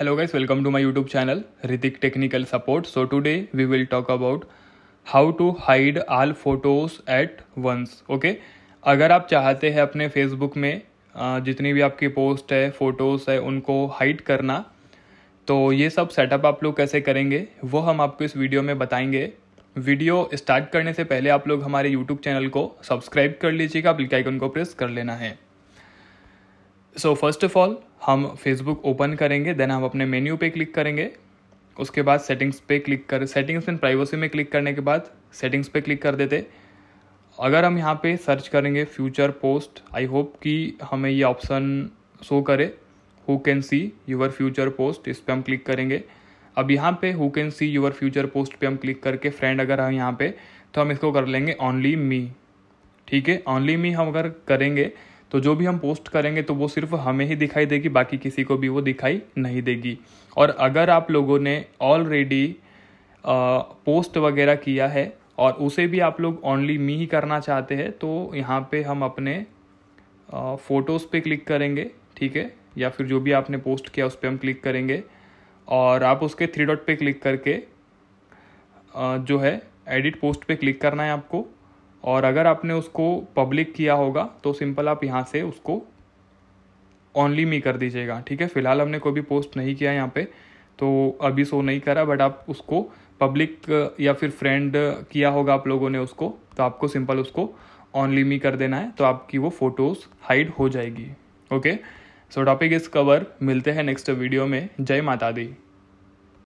hello guys welcome to my YouTube channel Hritik technical support so today we will talk about how to hide all photos at once okay अगर आप चाहते हैं अपने Facebook में जितनी भी आपकी पोस्ट है फोटोज़ है उनको हाइड करना तो ये सब सेटअप आप लोग कैसे करेंगे वो हम आपको इस वीडियो में बताएंगे वीडियो स्टार्ट करने से पहले आप लोग हमारे यूट्यूब चैनल को सब्सक्राइब कर लीजिएगा बिल्कुल आइकन को प्रेस कर लेना है सो फर्स्ट ऑफ ऑल हम फेसबुक ओपन करेंगे देन हम अपने मेन्यू पे क्लिक करेंगे उसके बाद सेटिंग्स पे क्लिक कर सेटिंग्स एंड प्राइवेसी में क्लिक करने के बाद सेटिंग्स पे क्लिक कर देते अगर हम यहाँ पे सर्च करेंगे फ्यूचर पोस्ट आई होप कि हमें ये ऑप्शन शो करे who can see your future post इस पर हम क्लिक करेंगे अब यहाँ पे who can see your future post पे हम क्लिक करके फ्रेंड अगर हम यहाँ पे तो हम इसको कर लेंगे ओनली मी ठीक है ओनली मी हम अगर करेंगे तो जो भी हम पोस्ट करेंगे तो वो सिर्फ हमें ही दिखाई देगी बाकी किसी को भी वो दिखाई नहीं देगी और अगर आप लोगों ने ऑलरेडी पोस्ट वगैरह किया है और उसे भी आप लोग ओनली मी ही करना चाहते हैं तो यहाँ पे हम अपने फ़ोटोज़ पे क्लिक करेंगे ठीक है या फिर जो भी आपने पोस्ट किया उस पर हम क्लिक करेंगे और आप उसके थ्री डॉट पे क्लिक करके जो है एडिट पोस्ट पे क्लिक करना है आपको और अगर आपने उसको पब्लिक किया होगा तो सिंपल आप यहाँ से उसको ओनली मी कर दीजिएगा ठीक है फिलहाल हमने कोई भी पोस्ट नहीं किया यहाँ पे तो अभी सो नहीं करा बट आप उसको पब्लिक या फिर फ्रेंड किया होगा आप लोगों ने उसको तो आपको सिंपल उसको ओनली मी कर देना है तो आपकी वो फ़ोटोज़ हाइड हो जाएगी okay so topic is cover मिलते हैं नेक्स्ट वीडियो में जय माता दी